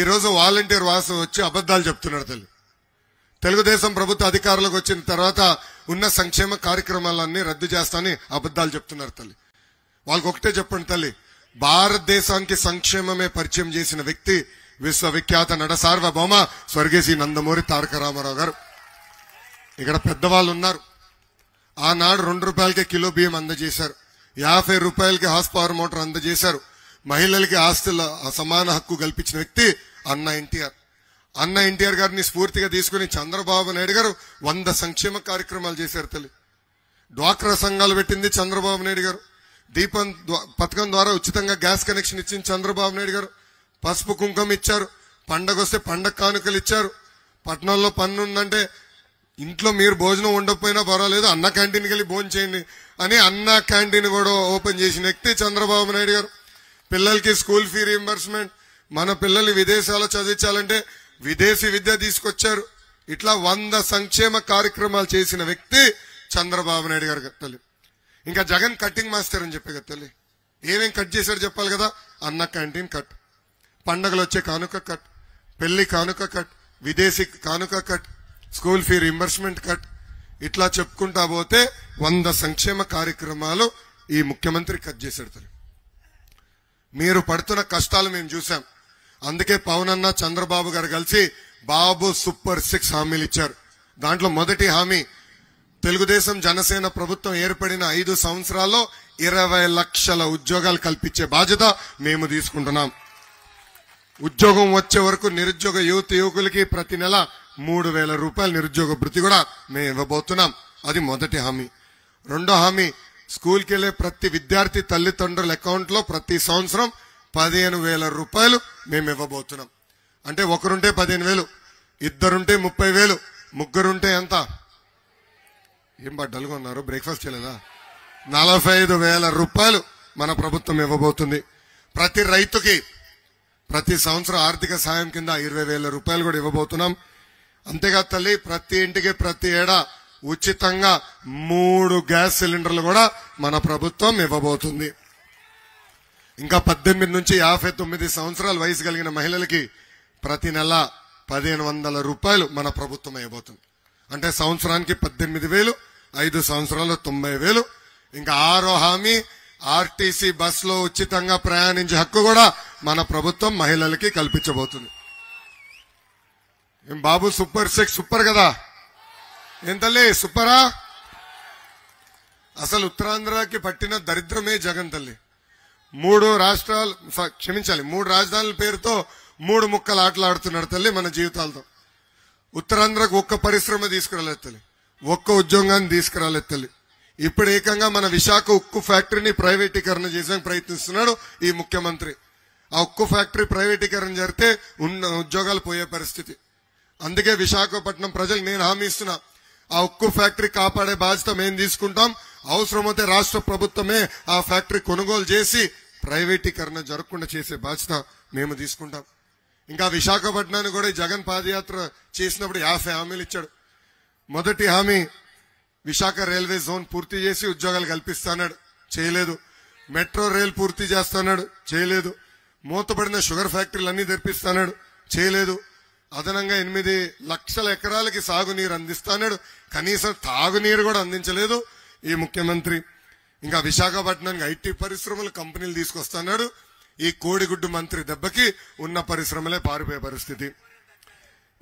ఈరోజు వాలంటీర్ వాసు వచ్చి అబద్దాలు చెప్తున్నాడు తల్లి తెలుగుదేశం ప్రభుత్వ అధికారులకు వచ్చిన తర్వాత ఉన్న సంక్షేమ కార్యక్రమాలన్నీ రద్దు చేస్తానని అబద్దాలు చెప్తున్నారు తల్లి వాళ్ళకి ఒకటే చెప్పండి తల్లి భారతదేశానికి సంక్షేమమే పరిచయం చేసిన వ్యక్తి విశ్వవిఖ్యాత నట సార్వభౌమ స్వర్గేశీ నందమూరి తారక రామారావు గారు ఇక్కడ పెద్దవాళ్ళు ఉన్నారు ఆనాడు రెండు రూపాయలకే కిలో బియ్యం అందజేశారు యాభై రూపాయలకి హాస్ పవర్ మోటార్ అందజేశారు మహిళలకి ఆస్తుల అసమాన హక్కు కల్పించిన వ్యక్తి అన్న ఎన్టీఆర్ అన్న ఎన్టీఆర్ గారిని స్ఫూర్తిగా తీసుకుని చంద్రబాబు నాయుడు గారు వంద సంక్షేమ కార్యక్రమాలు చేశారు తల్లి డ్వాక్రా సంఘాలు పెట్టింది చంద్రబాబు నాయుడు గారు దీపం పథకం ద్వారా ఉచితంగా గ్యాస్ కనెక్షన్ ఇచ్చింది చంద్రబాబు నాయుడు గారు పసుపు కుంకుమ ఇచ్చారు పండగ వస్తే పండగ కానుకలు ఇచ్చారు పట్టణంలో పన్ను ఉందంటే ఇంట్లో మీరు భోజనం ఉండకపోయినా పర్వాలేదు అన్న క్యాంటీన్కి వెళ్ళి భోజనం చేయండి అని అన్న క్యాంటీన్ కూడా ఓపెన్ చేసిన వ్యక్తి చంద్రబాబు నాయుడు గారు పిల్లలకి స్కూల్ ఫీ రీఎంబర్స్మెంట్ మన పిల్లల్ని విదేశాల్లో చదివించాలంటే విదేశీ విద్య తీసుకొచ్చారు ఇట్లా వంద సంక్షేమ కార్యక్రమాలు చేసిన వ్యక్తి చంద్రబాబు నాయుడు గారు తల్లి ఇంకా జగన్ కట్టింగ్ మాస్టర్ అని చెప్పి కదా తల్లి ఏమేం కట్ చేశారు చెప్పాలి కదా అన్న క్యాంటీన్ కట్ పండగలు వచ్చే కానుక కట్ పెళ్లి కానుక కట్ విదేశీ కానుక cut school fee reimbursement cut ఇట్లా చెప్పుకుంటా పోతే వంద సంక్షేమ కార్యక్రమాలు ఈ ముఖ్యమంత్రి కట్ చేశాడు తల్లి మీరు పడుతున్న కష్టాలు మేము చూసాం అందుకే పవన్ అన్న చంద్రబాబు గారు కలిసి బాబు సూపర్ సిక్స్ హామీలు ఇచ్చారు దాంట్లో మొదటి హామీ తెలుగుదేశం జనసేన ప్రభుత్వం ఏర్పడిన ఐదు సంవత్సరాల్లో ఇరవై లక్షల ఉద్యోగాలు కల్పించే బాధ్యత మేము తీసుకుంటున్నాం ఉద్యోగం వచ్చే వరకు నిరుద్యోగ యువత యువకులకి ప్రతి నెల మూడు వేల రూపాయల నిరుద్యోగ భృతి కూడా మేము ఇవ్వబోతున్నాం అది మొదటి హామీ రెండో హామీ స్కూల్కి వెళ్ళే ప్రతి విద్యార్థి తల్లిదండ్రుల అకౌంట్లో ప్రతి సంవత్సరం పదిహేను వేల రూపాయలు మేము ఇవ్వబోతున్నాం అంటే ఒకరుంటే పదిహేను వేలు ఇద్దరుంటే ముప్పై వేలు ముగ్గురుంటే ఎంత ఏం బడ్డలుగా ఉన్నారు బ్రేక్ఫాస్ట్ చేయలేదా నలభై ఐదు వేల రూపాయలు మన ప్రభుత్వం ఇవ్వబోతుంది ప్రతి రైతుకి ప్రతి సంవత్సరం ఆర్థిక సాయం కింద ఇరవై వేల రూపాయలు కూడా ఇవ్వబోతున్నాం అంతేకాదు తల్లి ప్రతి ఇంటికి ప్రతి ఏడా ఉచితంగా మూడు గ్యాస్ సిలిండర్లు కూడా మన ప్రభుత్వం ఇవ్వబోతుంది ఇంకా పద్దెనిమిది నుంచి యాభై తొమ్మిది సంవత్సరాల వయసు కలిగిన మహిళలకి ప్రతి నెల పదిహేను వందల రూపాయలు మన ప్రభుత్వం ఇవ్వబోతుంది అంటే సంవత్సరానికి పద్దెనిమిది వేలు ఐదు సంవత్సరాలు తొంభై వేలు ఇంకా ఆరో హామీ ఆర్టీసీ బస్సులో ఉచితంగా ప్రయాణించే హక్కు కూడా మన ప్రభుత్వం మహిళలకి కల్పించబోతుంది బాబు సూపర్ సిక్స్ సూపర్ కదా ఏం తల్లి సూపరా అసలు ఉత్తరాంధ్రకి పట్టిన దరిద్రమే జగన్ తల్లి మూడు రాష్ట్రాలు క్షమించాలి మూడు రాజధానుల పేరుతో మూడు ముక్కలు ఆటలాడుతున్నాడు తల్లి మన జీవితాలతో ఉత్తరాంధ్రకు ఒక్క పరిశ్రమ తీసుకురాలేదు తల్లి ఒక్క ఉద్యోగాన్ని తీసుకురాలేదు తల్లి ఇప్పుడు ఏకంగా మన విశాఖ ఉక్కు ఫ్యాక్టరీని ప్రైవేటీకరణ చేసేందుకు ప్రయత్నిస్తున్నాడు ఈ ముఖ్యమంత్రి ఆ ఉక్కు ఫ్యాక్టరీ ప్రైవేటీకరణ జరిగితే ఉన్న ఉద్యోగాలు పోయే పరిస్థితి అందుకే విశాఖపట్నం ప్రజలు నేను హామీ ఇస్తున్నా ఆ ఉక్కు ఫ్యాక్టరీ కాపాడే బాధ్యత మేము తీసుకుంటాం అవసరమైతే రాష్ట్ర ప్రభుత్వమే ఆ ఫ్యాక్టరీ కొనుగోలు చేసి ప్రైవేటీకరణ జరగకుండా చేసే బాధ్యత మేము తీసుకుంటాం ఇంకా విశాఖపట్నాన్ని కూడా జగన్ పాదయాత్ర చేసినప్పుడు యాభై హామీలు ఇచ్చాడు మొదటి హామీ విశాఖ రైల్వే జోన్ పూర్తి చేసి ఉద్యోగాలు కల్పిస్తాడు చేయలేదు మెట్రో రైల్ పూర్తి చేస్తాడు చేయలేదు మూతబడిన షుగర్ ఫ్యాక్టరీలన్నీ తెరిపిస్తాడు చేయలేదు అదనంగా ఎనిమిది లక్షల ఎకరాలకి సాగునీరు అందిస్తాడు కనీసం తాగునీరు కూడా అందించలేదు ఈ ముఖ్యమంత్రి ఇంకా విశాఖపట్నానికి ఐటీ పరిశ్రమలు కంపెనీలు తీసుకొస్తున్నాడు ఈ కోడిగుడ్డు మంత్రి దెబ్బకి ఉన్న పరిశ్రమలే పారిపోయే పరిస్థితి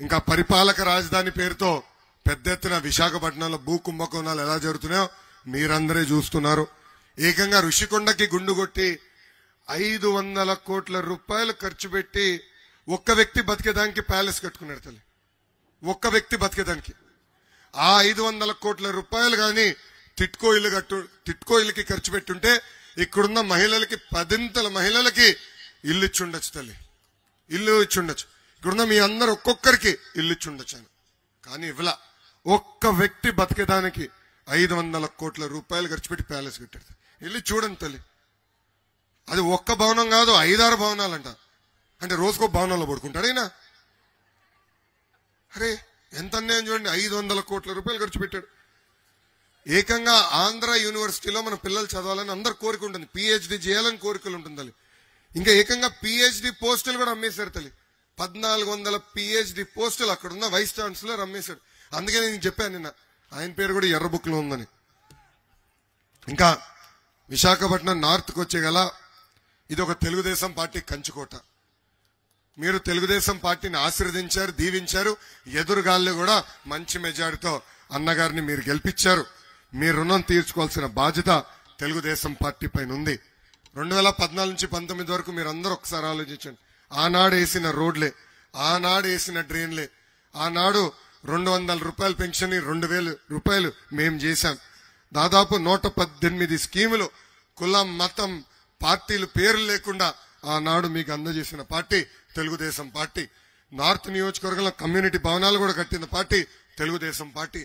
ఇంకా పరిపాలక రాజధాని పేరుతో పెద్ద ఎత్తున విశాఖపట్నంలో భూ కుంభకోణాలు ఎలా జరుగుతున్నాయో మీరందరే చూస్తున్నారు ఏకంగా ఋషికొండకి గుండు కొట్టి ఐదు వందల కోట్ల రూపాయలు ఖర్చు పెట్టి ఒక్క వ్యక్తి బతికేదానికి ప్యాలెస్ కట్టుకున్నాడు తల్లి ఒక్క వ్యక్తి బతికేదానికి ఆ ఐదు వందల కోట్ల రూపాయలు కానీ తిట్కో ఇల్లు కట్టు తిట్కో ఇల్లుకి ఖర్చు పెట్టుంటే ఇక్కడున్న మహిళలకి పదింతల మహిళలకి ఇల్లు ఇచ్చుండొచ్చు తల్లి ఇల్లు ఇచ్చుండొచ్చు ఇక్కడున్న మీ అందరు ఒక్కొక్కరికి ఇల్లు ఇచ్చుండొచ్చాను కానీ ఇవ్వలా ఒక్క వ్యక్తి బతికేదానికి ఐదు వందల కోట్ల రూపాయలు ఖర్చు పెట్టి ప్యాలెస్ కట్టాడు ఇల్లు చూడండి తల్లి అది ఒక్క భవనం కాదు ఐదారు భవనాలంట అంటే రోజుకో భవనంలో పడుకుంటాడు అయినా అరే ఎంత అన్యాయం చూడండి ఐదు వందల కోట్ల రూపాయలు ఖర్చు పెట్టాడు ఏకంగా ఆంధ్ర యూనివర్సిటీలో మన పిల్లలు చదవాలని అందరు కోరిక ఉంటుంది పిహెచ్డి చేయాలని కోరికలు ఉంటుంది ఇంకా ఏకంగా పిహెచ్డి పోస్టులు కూడా అమ్మేశారు తల్లి పద్నాలుగు వందల పిహెచ్డి పోస్టులు అక్కడ ఉన్న వైస్ ఛాన్సలర్ అమ్మేశాడు అందుకే నేను చెప్పాను నిన్న ఆయన పేరు కూడా ఎర్ర బుక్లో ఉందని ఇంకా విశాఖపట్నం నార్త్కి వచ్చే గల ఇది ఒక తెలుగుదేశం పార్టీ కంచుకోట మీరు తెలుగుదేశం పార్టీని ఆశీర్వదించారు దీవించారు ఎదురుగాళ్ళు కూడా మంచి మెజారిటీతో అన్నగారిని మీరు గెలిపించారు మీ రుణం తీర్చుకోవాల్సిన బాధ్యత తెలుగుదేశం పార్టీ పైన ఉంది రెండు వేల పద్నాలుగు నుంచి పంతొమ్మిది వరకు మీరు అందరూ ఒకసారి ఆలోచించండి ఆనాడు వేసిన రోడ్లే ఆనాడు వేసిన డ్రైన్లే ఆనాడు రెండు వందల రూపాయల పెన్షన్ రెండు వేలు రూపాయలు మేము చేశాం దాదాపు నూట పద్దెనిమిది స్కీములు కులం మతం పార్టీలు పేర్లు లేకుండా ఆనాడు మీకు అందజేసిన పార్టీ తెలుగుదేశం పార్టీ నార్త్ నియోజకవర్గంలో కమ్యూనిటీ భవనాలు కూడా కట్టిన పార్టీ తెలుగుదేశం పార్టీ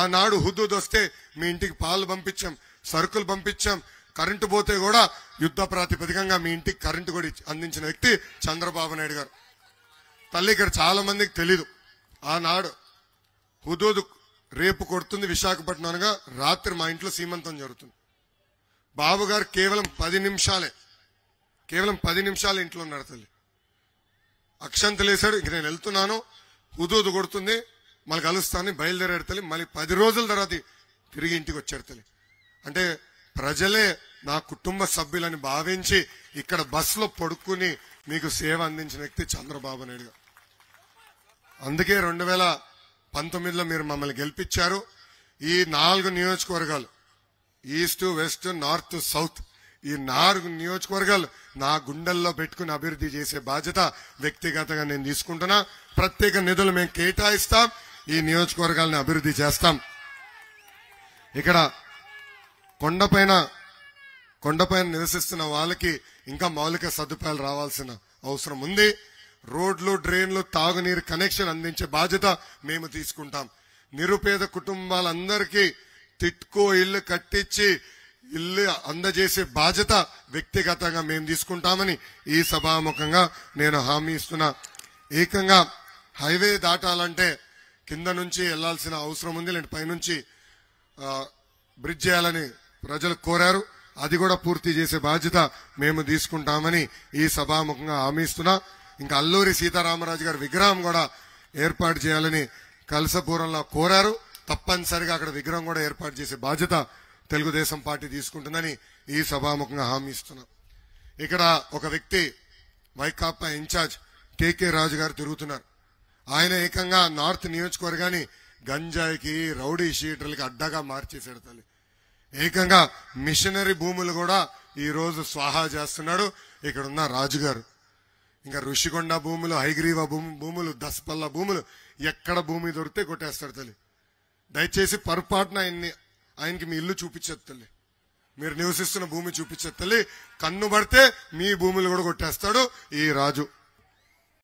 ఆనాడు హుద్దుద్ వస్తే మీ ఇంటికి పాలు పంపించాం సరుకులు పంపించాం కరెంటు పోతే కూడా యుద్ధ ప్రాతిపదికంగా మీ ఇంటికి కరెంటు కూడా అందించిన వ్యక్తి చంద్రబాబు నాయుడు గారు తల్లి ఇక్కడ చాలా మందికి తెలీదు ఆనాడు హుదూదు రేపు కొడుతుంది విశాఖపట్నం అనగా రాత్రి మా ఇంట్లో సీమంతం జరుగుతుంది బాబు గారు కేవలం పది నిమిషాలే కేవలం పది నిమిషాలు ఇంట్లో ఉన్నారు తల్లి అక్షంతలేశాడు ఇంక నేను వెళ్తున్నాను ఉదూదు కొడుతుంది మళ్ళీ కలుస్తాను బయలుదేరాడు తల్లి మళ్ళీ పది రోజుల తర్వాత తిరిగి ఇంటికి వచ్చాడు తల్లి అంటే ప్రజలే నా కుటుంబ సభ్యులని భావించి ఇక్కడ బస్సులో పడుకుని మీకు సేవ అందించిన వ్యక్తి చంద్రబాబు నాయుడు గారు అందుకే రెండు వేల పంతొమ్మిదిలో మీరు మమ్మల్ని గెలిపించారు ఈ నాలుగు నియోజకవర్గాలు ఈస్ట్ వెస్ట్ నార్త్ సౌత్ ఈ నాలుగు నియోజకవర్గాలు నా గుండెల్లో పెట్టుకుని అభివృద్ధి చేసే బాధ్యత వ్యక్తిగతంగా నేను తీసుకుంటున్నా ప్రత్యేక నిధులు మేము కేటాయిస్తాం ఈ నియోజకవర్గాలను అభివృద్ధి చేస్తాం ఇక్కడ కొండపైన కొండపైన నివసిస్తున్న వాళ్ళకి ఇంకా మౌలిక సదుపాయాలు రావాల్సిన అవసరం ఉంది రోడ్లు డ్రైన్లు తాగునీరు కనెక్షన్ అందించే బాధ్యత మేము తీసుకుంటాం నిరుపేద కుటుంబాలందరికీ తిట్కో ఇల్లు కట్టించి ఇల్లు అందజేసే బాధ్యత వ్యక్తిగతంగా మేము తీసుకుంటామని ఈ సభాముఖంగా నేను హామీ ఇస్తున్నా ఏకంగా హైవే దాటాలంటే కింద నుంచి వెళ్లాల్సిన అవసరం ఉంది లేని పైనుంచి బ్రిడ్జ్ చేయాలని ప్రజలు కోరారు అది కూడా పూర్తి చేసే బాధ్యత మేము తీసుకుంటామని ఈ సభాముఖంగా హామీ ఇస్తున్నా ఇంకా అల్లూరి సీతారామరాజు గారి విగ్రహం కూడా ఏర్పాటు చేయాలని కలసపూరంలో కోరారు తప్పనిసరిగా అక్కడ విగ్రహం కూడా ఏర్పాటు చేసే బాధ్యత తెలుగుదేశం పార్టీ తీసుకుంటుందని ఈ సభాముఖంగా హామీ ఇస్తున్నాం ఇక్కడ ఒక వ్యక్తి వైకాపా ఇన్ఛార్జ్ కేకే రాజు గారు తిరుగుతున్నారు ఆయన ఏకంగా నార్త్ నియోజకవర్గాన్ని గంజాయికి రౌడీ షీటర్లకి అడ్డగా మార్చేసాడు తల్లి ఏకంగా మిషనరీ భూములు కూడా ఈరోజు స్వాహా చేస్తున్నాడు ఇక్కడ ఉన్న రాజుగారు ఇంకా ఋషికొండ భూములు హైగ్రీవ భూమి భూములు దసపల్ల భూములు ఎక్కడ భూమి దొరికితే కొట్టేస్తాడు తల్లి దయచేసి పొరపాటున ఇన్ని ఆయనకి మీ ఇల్లు చూపించదు మీరు నివసిస్తున్న భూమి చూపించదు కన్ను పడితే మీ భూమిని కూడా కొట్టేస్తాడు ఈ రాజు